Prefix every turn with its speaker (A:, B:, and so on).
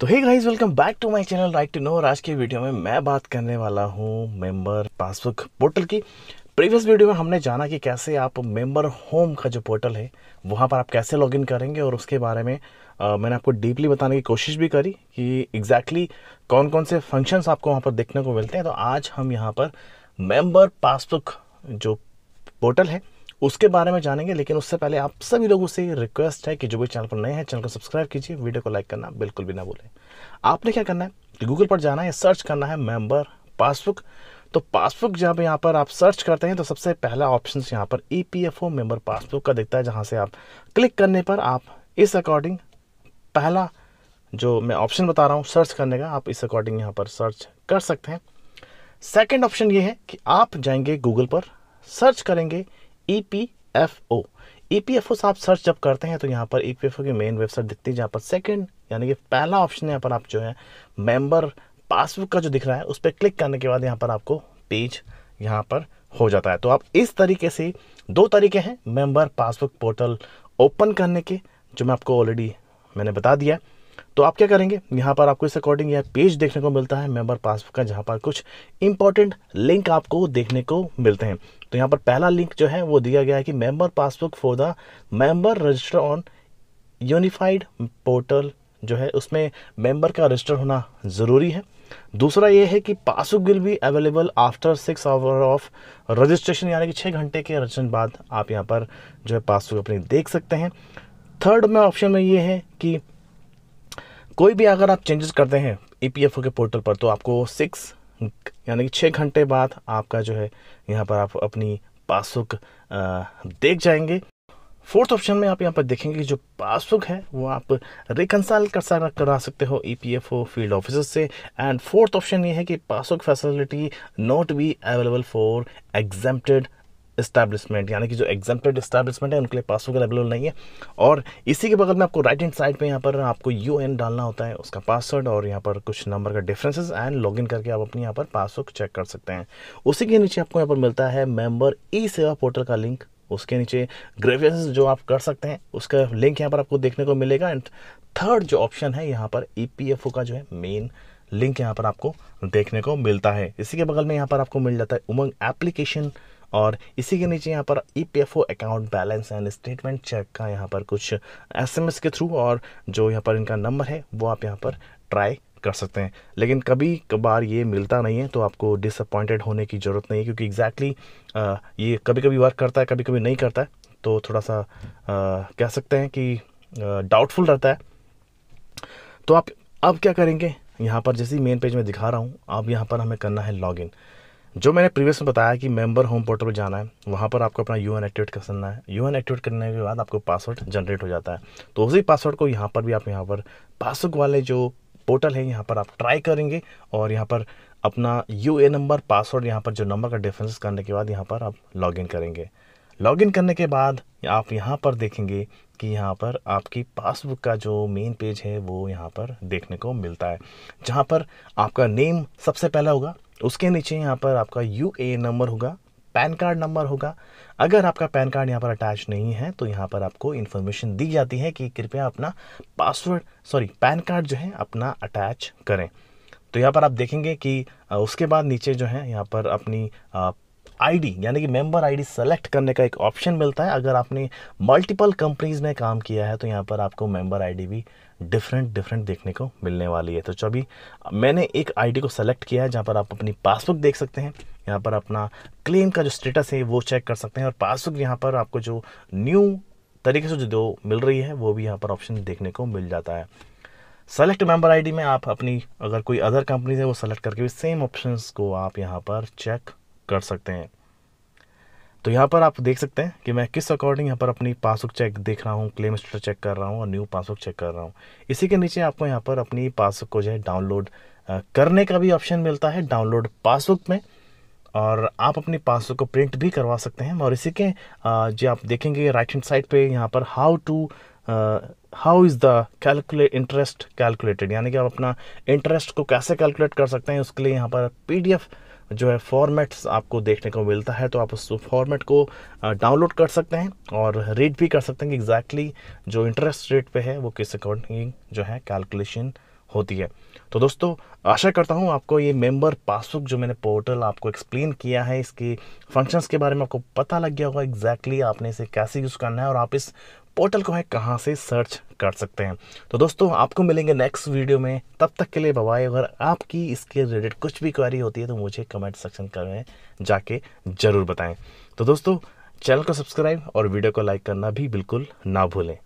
A: तो hey guys welcome back to my channel right to know और आज की वीडियो में मैं बात करने वाला हूँ मेंबर पासबुक पोर्टल की प्रीवियस वीडियो में हमने जाना कि कैसे आप मेंबर होम का जो पोर्टल है वहाँ पर आप कैसे लॉगिन करेंगे और उसके बारे में आ, मैंने आपको डीपली बताने की कोशिश भी करी कि एग्जैक्टली exactly कौन कौन से फंक्शंस आपको वहाँ पर देखने को मिलते हैं तो आज हम यहाँ पर मेम्बर पासबुक जो पोर्टल है उसके बारे में जानेंगे लेकिन उससे पहले आप सभी लोगों से रिक्वेस्ट है कि जो भी चैनल पर नए हैं चैनल को सब्सक्राइब कीजिए वीडियो को लाइक करना बिल्कुल भी ना भूलें आपने क्या करना है गूगल पर जाना है सर्च करना है मेम्बर पासबुक तो पासबुक जब यहाँ पर आप सर्च करते हैं तो सबसे पहला ऑप्शन यहाँ पर E P F O member passbook का दिखता है जहाँ से आप क्लिक करने पर आप इस अकॉर्डिंग पहला जो मैं ऑप्शन बता रहा हूँ सर्च करने का आप इस अकॉर्डिंग यहाँ पर सर्च कर सकते हैं सेकेंड ऑप्शन ये है कि आप जाएंगे गूगल पर सर्च करेंगे E P F O E P F O से आप सर्च जब करते हैं तो यहाँ पर ई पी एफ ओ की मेन वेबसाइट दिखती है जहाँ पर सेकेंड यानी कि पहला ऑप्शन यहाँ पर आप जो है मेंबर पासबुक का जो दिख रहा है उस पर क्लिक करने के बाद यहाँ पर आपको पेज यहाँ पर हो जाता है तो आप इस तरीके से दो तरीके हैं मेंबर पासबुक पोर्टल ओपन करने के जो मैं आपको ऑलरेडी मैंने बता दिया है तो आप क्या करेंगे यहाँ पर आपको इस अकॉर्डिंग यह पेज देखने को मिलता है मेंबर पासबुक का जहाँ पर कुछ इंपॉर्टेंट लिंक आपको देखने को मिलते हैं तो यहाँ पर पहला लिंक जो है वो दिया गया है कि member passbook for the member register on unified portal जो है उसमें मेंबर का रजिस्टर होना ज़रूरी है दूसरा ये है कि passbook will be available after six hour of registration यानी कि छः घंटे के रजिस्ट्रेशन बाद आप यहाँ पर जो है पासबुक अपनी देख सकते हैं थर्ड में ऑप्शन में ये है कि कोई भी अगर आप चेंजेस करते हैं ई e के पोर्टल पर तो आपको सिक्स यानी कि छः घंटे बाद आपका जो है यहाँ पर आप अपनी पासबुक देख जाएंगे फोर्थ ऑप्शन में आप यहाँ पर देखेंगे कि जो पासबुक है वो आप रिकनसाइल कर करा सकते हो E P F O field office से एंड फोर्थ ऑप्शन ये है कि passbook facility not be available for exempted establishment यानी कि जो एग्जाम्पलेड इस्टेब्लिशमेंट है उनके लिए पासवर्ड अवेलेबल नहीं है और इसी के बगल में आपको राइट हैंड साइड पे यहाँ पर आपको यू एन डालना होता है उसका पासवर्ड और यहाँ पर कुछ नंबर का डिफरेंसेस एंड लॉगिन करके आप अपनी यहाँ पर पासवर्ड चेक कर सकते हैं उसी के नीचे आपको यहाँ पर मिलता है मेम्बर ई सेवा पोर्टल का लिंक उसके नीचे ग्रेवियस जो आप कर सकते हैं उसका लिंक यहाँ पर आपको देखने को मिलेगा एंड थर्ड जो ऑप्शन है यहाँ पर ई e का जो है मेन लिंक यहाँ पर आपको देखने को मिलता है इसी के बगल में यहाँ पर आपको मिल जाता है उमंग एप्लीकेशन और इसी के नीचे यहाँ पर E P F O account balance and statement check का यहाँ पर कुछ एस एम एस के थ्रू और जो यहाँ पर इनका नंबर है वो आप यहाँ पर ट्राई कर सकते हैं लेकिन कभी कभार ये मिलता नहीं है तो आपको डिसअपॉइंटेड होने की ज़रूरत नहीं है क्योंकि एग्जैक्टली exactly, ये कभी कभी वर्क करता है कभी कभी नहीं करता है तो थोड़ा सा आ, कह सकते हैं कि डाउटफुल रहता है तो आप अब क्या करेंगे यहाँ पर जैसे मेन पेज में दिखा रहा हूँ अब यहाँ पर हमें करना है लॉग जो मैंने प्रीवियस में बताया कि मेंबर होम पोर्टल पर जाना है वहाँ पर आपको अपना यू एन एक्टिवेट करना है यू एन एक्टिवेट करने के बाद आपको पासवर्ड जनरेट हो जाता है तो उसी पासवर्ड को यहाँ पर भी आप यहाँ पर पासबुक वाले जो पोर्टल है यहाँ पर आप ट्राई करेंगे और यहाँ पर अपना यू ए नंबर पासवर्ड यहाँ पर जो नंबर का डिफरेंस करने के बाद यहाँ पर आप लॉगिन करेंगे लॉगिन करने के बाद आप यहाँ पर देखेंगे कि यहाँ पर आपकी पासबुक का जो मेन पेज है वो यहाँ पर देखने को मिलता है जहाँ पर आपका नेम सबसे पहला होगा उसके नीचे यहाँ पर आपका यू ए नंबर होगा पैन कार्ड नंबर होगा अगर आपका पैन कार्ड यहाँ पर अटैच नहीं है तो यहाँ पर आपको इन्फॉर्मेशन दी जाती है कि कृपया अपना पासवर्ड सॉरी पैन कार्ड जो है अपना अटैच करें तो यहाँ पर आप देखेंगे कि उसके बाद नीचे जो है यहाँ पर अपनी आईडी यानी कि मेंबर आईडी सेलेक्ट करने का एक ऑप्शन मिलता है अगर आपने मल्टीपल कंपनीज में काम किया है तो यहाँ पर आपको मेंबर आईडी भी डिफरेंट डिफरेंट देखने को मिलने वाली है तो चबी मैंने एक आईडी को सेलेक्ट किया है जहाँ पर आप अपनी पासबुक देख सकते हैं यहाँ पर अपना क्लेम का जो स्टेटस है वो चेक कर सकते हैं और पासबुक यहाँ पर आपको जो न्यू तरीके से जो दो मिल रही है वो भी यहाँ पर ऑप्शन देखने को मिल जाता है सेलेक्ट मेंबर आईडी में आप अपनी अगर कोई अदर कंपनीज है वो सेलेक्ट करके भी सेम ऑप्शंस को आप यहाँ पर चेक कर सकते हैं तो यहाँ पर आप देख सकते हैं कि मैं किस अकॉर्डिंग यहाँ पर अपनी पासबुक चेक देख रहा हूँ क्लेम स्टेटस चेक कर रहा हूँ और न्यू पासबुक चेक कर रहा हूँ इसी के नीचे आपको यहाँ पर अपनी पासबुक को जो है डाउनलोड करने का भी ऑप्शन मिलता है डाउनलोड पासबुक में और आप अपनी पासबुक को प्रिंट भी करवा सकते हैं और इसी के जो आप देखेंगे राइट हैंड साइड पर यहाँ पर how to how is the calculate interest calculated यानी कि आप अपना इंटरेस्ट को कैसे कैलकुलेट कर सकते हैं उसके लिए यहाँ पर पीडीएफ जो है फॉर्मेट्स आपको देखने को मिलता है तो आप उस फॉर्मेट को डाउनलोड कर सकते हैं और रीड भी कर सकते हैं कि एग्जैक्टली जो इंटरेस्ट रेट पे है वो किस अकॉर्डिंग जो है कैलकुलेशन होती है तो दोस्तों आशा करता हूँ आपको ये मेंबर पासबुक जो मैंने पोर्टल आपको एक्सप्लेन किया है इसकी फंक्शंस के बारे में आपको पता लग गया होगा एग्जैक्टली exactly आपने इसे कैसे यूज़ करना है और आप इस पोर्टल को है कहाँ से सर्च कर सकते हैं तो दोस्तों आपको मिलेंगे नेक्स्ट वीडियो में तब तक के लिए बवाए अगर आपकी इसके रिलेटेड कुछ भी क्वारी होती है तो मुझे कमेंट सेक्शन में जाके ज़रूर बताएं तो दोस्तों चैनल को सब्सक्राइब और वीडियो को लाइक करना भी बिल्कुल ना भूलें